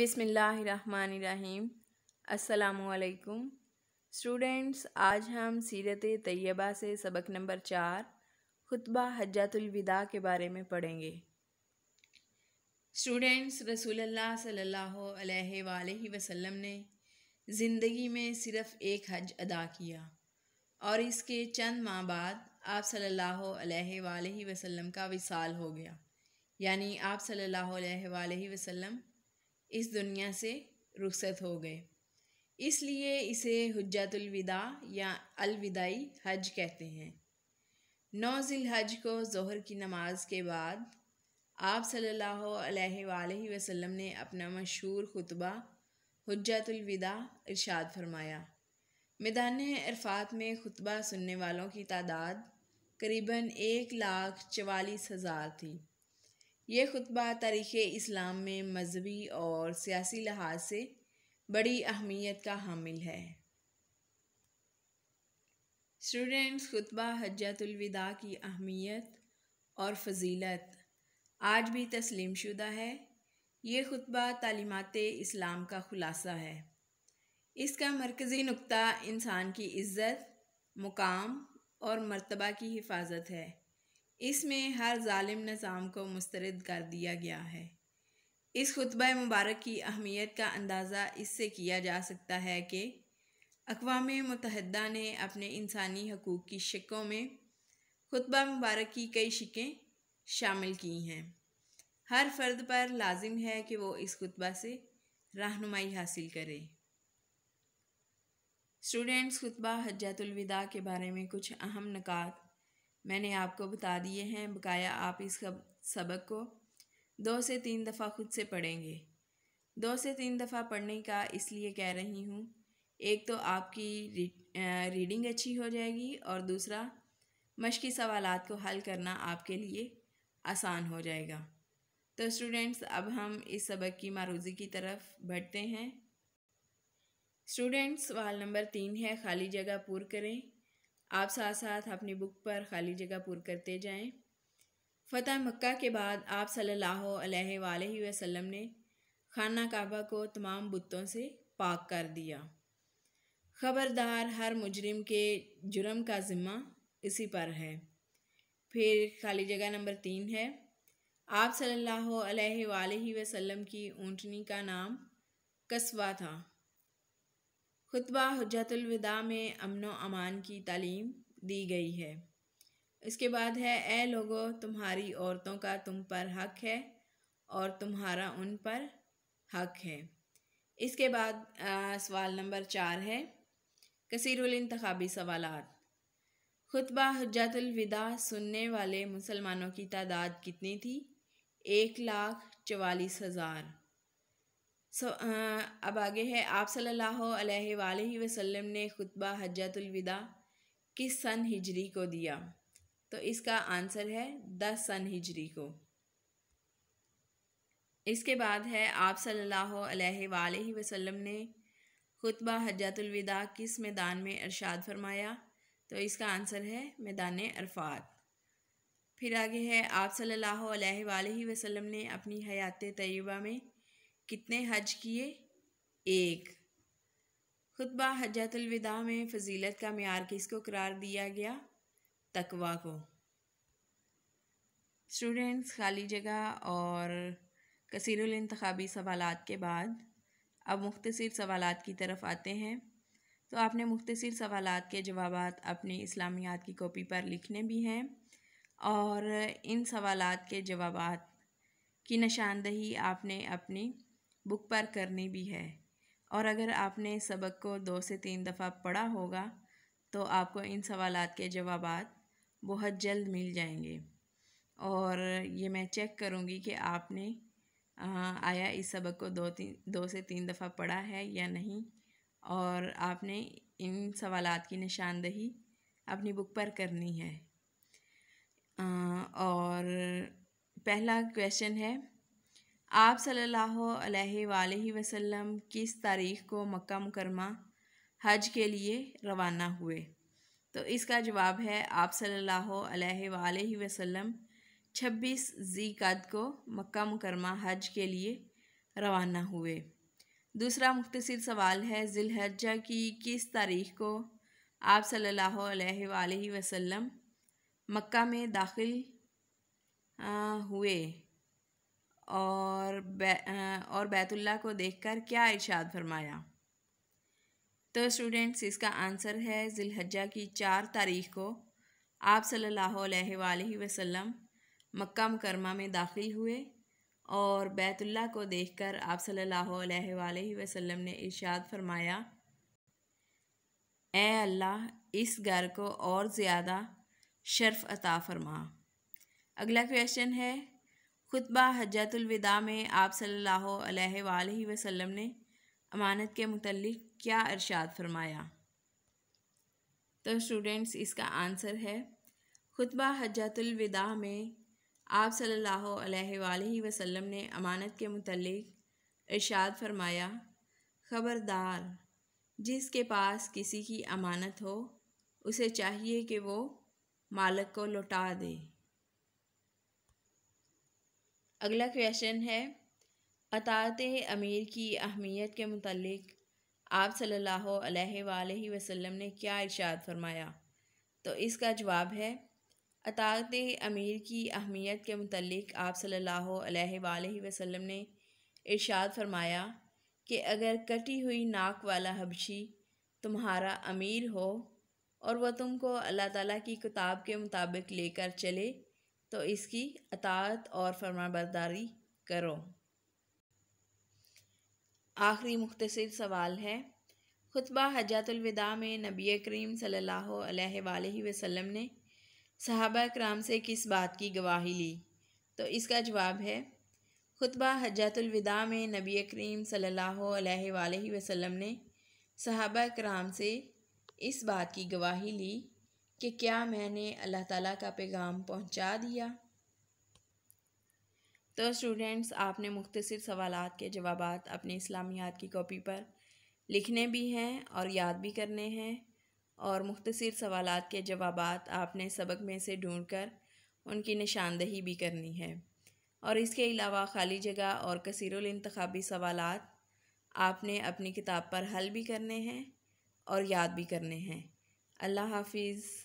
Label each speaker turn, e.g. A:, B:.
A: बिसमीम् असलकुम स्टूडेंट्स आज हम सीरत तैयबा से सबक नंबर चार खुतबा हजातुलविदा के बारे में पढ़ेंगे स्टूडेंट्स रसूलुल्लाह सल्लल्लाहु अलैहि वसल्लम वसल्लम ने ज़िंदगी में सिर्फ़ एक हज अदा किया और इसके चंद माह बाद आप सल्लल्लाहु अलैहि वसल्लम का विसाल हो गया यानी आप सल्लल्लाहु अलैहि वसल्लम इस दुनिया से रुखसत हो गए इसलिए इसे हजतुलविदा या अलविदाई हज कहते हैं नौ हज को जहर की नमाज के बाद आप सल्लल्लाहु अलैहि वसल्लम ने अपना मशहूर खुतबा हजतुलविदा इरशाद फरमाया मैदान अरफात में खुतबा सुनने वालों की तादाद करीबन एक लाख चवालीस हज़ार थी ये खुतबा तारीख़ इस्लाम में मजहबी और सियासी लिहाज से बड़ी अहमियत का हामिल है स्टूडेंट्स खुतबा हजतलविदा की अहमियत और फजीलत आज भी तस्लीम शुदा है ये खुतबा तलीमत इस्लाम का ख़ुलासा है इसका मरकज़ी नुक्ता इंसान की इज़्ज़त मुकाम और मरतबा की हिफाजत है इसमें हर ालिम निज़ाम को मुस्तरद कर दिया गया है इस खुतब मुबारक की अहमियत का अंदाज़ा इससे किया जा सकता है कि अकवाम मुतहदा ने अपने इंसानी हकूक़ की शिकों में खुतब मुबारक की कई शिकें शामिल की हैं हर फर्द पर लाजिम है कि वो इस खुतबा से रहनुमाई हासिल करे स्टूडेंट्स खुतबा हजतुलविदा के बारे में कुछ अहम नकात मैंने आपको बता दिए हैं बकाया आप इस सबक को दो से तीन दफ़ा खुद से पढ़ेंगे दो से तीन दफ़ा पढ़ने का इसलिए कह रही हूँ एक तो आपकी रीडिंग अच्छी हो जाएगी और दूसरा मश्की सवाल को हल करना आपके लिए आसान हो जाएगा तो स्टूडेंट्स अब हम इस सबक की मारूजी की तरफ बढ़ते हैं स्टूडेंट्स सवाल नंबर तीन है खाली जगह पूर करें आप साथ साथ अपनी बुक पर खाली जगह पुर करते जाएं। फ़तह मक्का के बाद आप सल्लल्लाहु अलैहि वसल्लम ने खाना काबा को तमाम बुतों से पाक कर दिया ख़बरदार हर मुजरिम के जुर्म का ज़िम्मा इसी पर है फिर खाली जगह नंबर तीन है आप सल्लल्लाहु अलैहि वसल्लम की ऊँटनी का नाम कस्बा था खुतबा हजतुलविदा में अमन अमान की तालीम दी गई है इसके बाद है ए लोगो तुम्हारी औरतों का तुम पर हक है और तुम्हारा उन पर हक है इसके बाद आ, सवाल नंबर चार है कसरतबी सवाल खुतबा हजतुलविदा सुनने वाले मुसलमानों की तादाद कितनी थी एक लाख चवालीस हज़ार सो so, uh, अब आगे है आप सल्लल्लाहु अलैहि वसल्लम ने खुतबा हजतुलविदा किस सन हिजरी को दिया तो इसका आंसर है दस सन हिजरी को इसके बाद है आप सल्लल्लाहु अलैहि वालैहि वसल्लम ने खुतबा हजतुलविदा किस मैदान में अरशाद फरमाया तो इसका आंसर है मैदान अरफात फिर आगे है आप सल्लल्लाहु अलैहि वसल्लम ने अपनी हयात तयबा में कितने हज किए एक खुतबा हजतलविदा में फजीलत का मैार किसको करार दिया गया तकवा को स्टूडेंट्स खाली जगह और कसरतबी सवाल के बाद अब मुख्तर सवाल की तरफ आते हैं तो आपने मुख्तर सवाल के जवाब अपनी इस्लामियात की कॉपी पर लिखने भी हैं और इन सवाल के जवाब की निशानदही आपने अपनी बुक पर करनी भी है और अगर आपने सबक को दो से तीन दफ़ा पढ़ा होगा तो आपको इन सवाल के जवाब बहुत जल्द मिल जाएंगे और ये मैं चेक करूँगी कि आपने आया इस सबक को दो तीन दो से तीन दफ़ा पढ़ा है या नहीं और आपने इन सवाल की निशानदही अपनी बुक पर करनी है और पहला क्वेश्चन है आप सल्लल्लाहु अलैहि वसल्लम किस तारीख को मक्का मुकरमा हज के लिए रवाना हुए तो इसका जवाब है आप सल्लल्लाहु अलैहि वसल्लम 26 जी कद को मक्का मुकरमा हज के लिए रवाना हुए दूसरा मुख्तर सवाल है जिलहजा की किस तारीख को आप सल्लल्लाहु अलैहि वसल्लम मक्का में दाखिल हुए और बै, और बैतुल्ला को देखकर क्या इर्शाद फरमाया तो स्टूडेंट्स इसका आंसर है जिलहजा की चार तारीख को आप सल्लल्लाहु अलैहि वसल्लम मक्का मुकरमा में दाखिल हुए और बैतुल्ला को देखकर आप सल्लल्लाहु अलैहि वसल्लम ने इर्शाद फरमाया ए अल्लाह इस घर को और ज़्यादा शर्फ अता फरमा अगला क्वेश्चन है खुतबा हजतुलविदा में आप अलैहि वसल्लम ने अमानत के मतलब क्या अरशाद फरमाया तो स्टूडेंट्स इसका आंसर है खुतबा हजतुलविदा में आप सल्लल्लाहु अलैहि वसल्लम ने अमानत के मतलब इरशाद फरमाया ख़बरदार जिसके पास किसी की अमानत हो उसे चाहिए कि वो मालक को लौटा दे अगला क्वेश्चन है अतात अमीर की अहमियत के मतलब आप सल्लल्लाहु अलैहि वसल्लम ने क्या इरशाद फरमाया तो इसका जवाब है अतात अमीर की अहमियत के मतलब आप सल्लल्लाहु अलैहि वसल्लम ने इरशाद फरमाया कि अगर कटी हुई नाक वाला हबशी तुम्हारा अमीर हो और वह तुमको अल्लाह ताला की किताब के मुताबिक लेकर चले तो इसकी अतात और फरमाबरदारी करो आखिरी मुख्तर सवाल है खुतबा हजातुलविदा में नबी करीम सल्लल्लाहु अलैहि वसल्लम ने सहाबा कराम से किस बात की गवाही ली तो इसका जवाब है खुतबा हजातुलविदा में नबी करीम सल्लल्लाहु अलैहि वसल्लम ने सहाबा कराम से इस बात की गवाही ली कि क्या मैंने अल्लाह ताला का पैगाम पहुंचा दिया तो स्टूडेंट्स आपने मुख्तर सवाल के जवाब अपने इस्लामियात की कॉपी पर लिखने भी हैं और याद भी करने हैं और मुख्तर सवाल के जवाब आपने सबक में से ढूँढ कर उनकी निशानदही भी करनी है और इसके अलावा खाली जगह और कसरतबी सवाल आपने अपनी किताब पर हल भी करने हैं और याद भी करने हैं अल्लाह हाफिज़